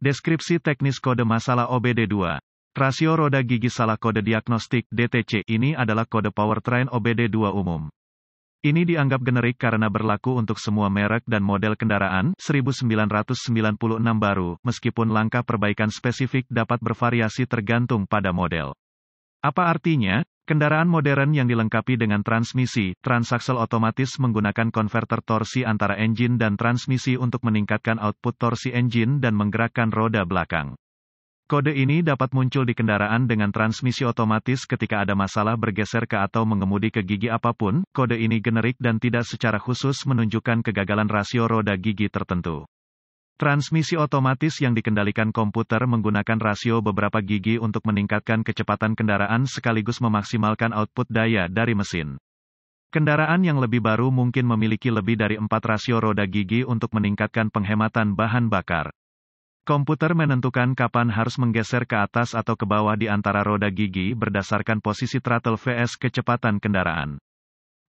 Deskripsi teknis kode masalah OBD2. Rasio roda gigi salah kode diagnostik DTC ini adalah kode powertrain OBD2 umum. Ini dianggap generik karena berlaku untuk semua merek dan model kendaraan 1996 baru, meskipun langkah perbaikan spesifik dapat bervariasi tergantung pada model. Apa artinya? Kendaraan modern yang dilengkapi dengan transmisi, transaksel otomatis menggunakan konverter torsi antara engine dan transmisi untuk meningkatkan output torsi engine dan menggerakkan roda belakang. Kode ini dapat muncul di kendaraan dengan transmisi otomatis ketika ada masalah bergeser ke atau mengemudi ke gigi apapun, kode ini generik dan tidak secara khusus menunjukkan kegagalan rasio roda gigi tertentu. Transmisi otomatis yang dikendalikan komputer menggunakan rasio beberapa gigi untuk meningkatkan kecepatan kendaraan sekaligus memaksimalkan output daya dari mesin. Kendaraan yang lebih baru mungkin memiliki lebih dari empat rasio roda gigi untuk meningkatkan penghematan bahan bakar. Komputer menentukan kapan harus menggeser ke atas atau ke bawah di antara roda gigi berdasarkan posisi throttle vs kecepatan kendaraan.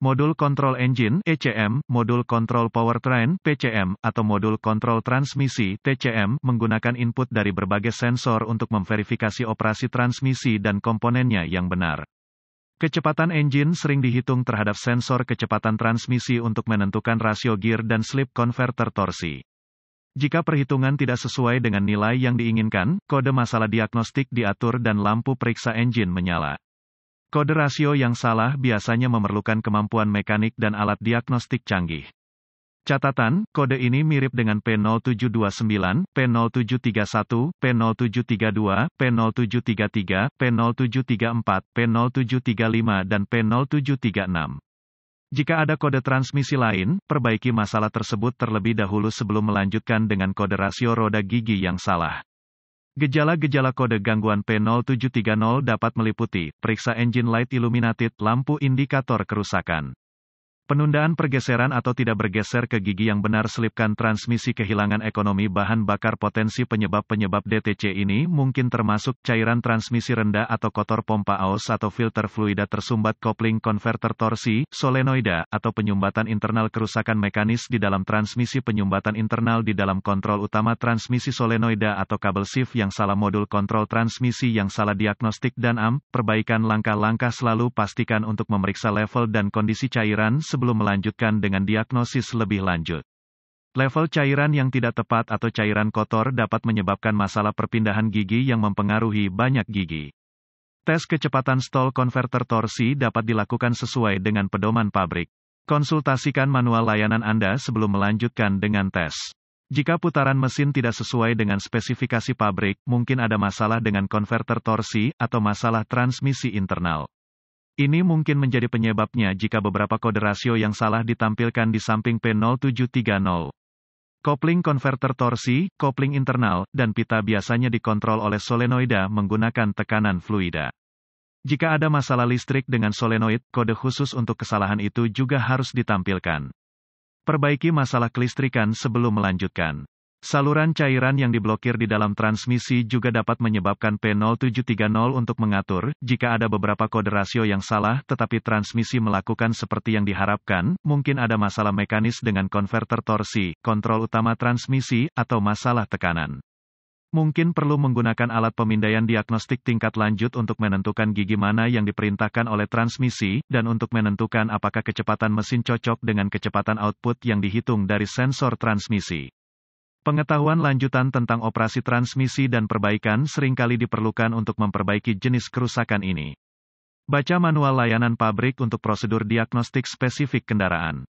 Modul kontrol engine (ECM), modul kontrol powertrain (PCM), atau modul kontrol transmisi (TCM) menggunakan input dari berbagai sensor untuk memverifikasi operasi transmisi dan komponennya yang benar. Kecepatan engine sering dihitung terhadap sensor kecepatan transmisi untuk menentukan rasio gear dan slip converter torsi. Jika perhitungan tidak sesuai dengan nilai yang diinginkan, kode masalah diagnostik diatur dan lampu periksa engine menyala. Kode rasio yang salah biasanya memerlukan kemampuan mekanik dan alat diagnostik canggih. Catatan, kode ini mirip dengan P0729, P0731, P0732, P0733, P0734, P0735 dan P0736. Jika ada kode transmisi lain, perbaiki masalah tersebut terlebih dahulu sebelum melanjutkan dengan kode rasio roda gigi yang salah. Gejala-gejala kode gangguan P0730 dapat meliputi, periksa engine light illuminated, lampu indikator kerusakan. Penundaan pergeseran atau tidak bergeser ke gigi yang benar selipkan transmisi kehilangan ekonomi bahan bakar potensi penyebab-penyebab DTC ini mungkin termasuk cairan transmisi rendah atau kotor pompa aus atau filter fluida tersumbat kopling konverter torsi, solenoida, atau penyumbatan internal kerusakan mekanis di dalam transmisi penyumbatan internal di dalam kontrol utama transmisi solenoida atau kabel shift yang salah modul kontrol transmisi yang salah diagnostik dan AM, perbaikan langkah-langkah selalu pastikan untuk memeriksa level dan kondisi cairan sebelum sebelum melanjutkan dengan diagnosis lebih lanjut. Level cairan yang tidak tepat atau cairan kotor dapat menyebabkan masalah perpindahan gigi yang mempengaruhi banyak gigi. Tes kecepatan stall konverter torsi dapat dilakukan sesuai dengan pedoman pabrik. Konsultasikan manual layanan Anda sebelum melanjutkan dengan tes. Jika putaran mesin tidak sesuai dengan spesifikasi pabrik, mungkin ada masalah dengan konverter torsi atau masalah transmisi internal. Ini mungkin menjadi penyebabnya jika beberapa kode rasio yang salah ditampilkan di samping P0730. Kopling konverter torsi, kopling internal, dan pita biasanya dikontrol oleh solenoida menggunakan tekanan fluida. Jika ada masalah listrik dengan solenoid, kode khusus untuk kesalahan itu juga harus ditampilkan. Perbaiki masalah kelistrikan sebelum melanjutkan. Saluran cairan yang diblokir di dalam transmisi juga dapat menyebabkan P0730 untuk mengatur, jika ada beberapa kode rasio yang salah tetapi transmisi melakukan seperti yang diharapkan, mungkin ada masalah mekanis dengan konverter torsi, kontrol utama transmisi, atau masalah tekanan. Mungkin perlu menggunakan alat pemindaian diagnostik tingkat lanjut untuk menentukan gigi mana yang diperintahkan oleh transmisi, dan untuk menentukan apakah kecepatan mesin cocok dengan kecepatan output yang dihitung dari sensor transmisi. Pengetahuan lanjutan tentang operasi transmisi dan perbaikan seringkali diperlukan untuk memperbaiki jenis kerusakan ini. Baca manual layanan pabrik untuk prosedur diagnostik spesifik kendaraan.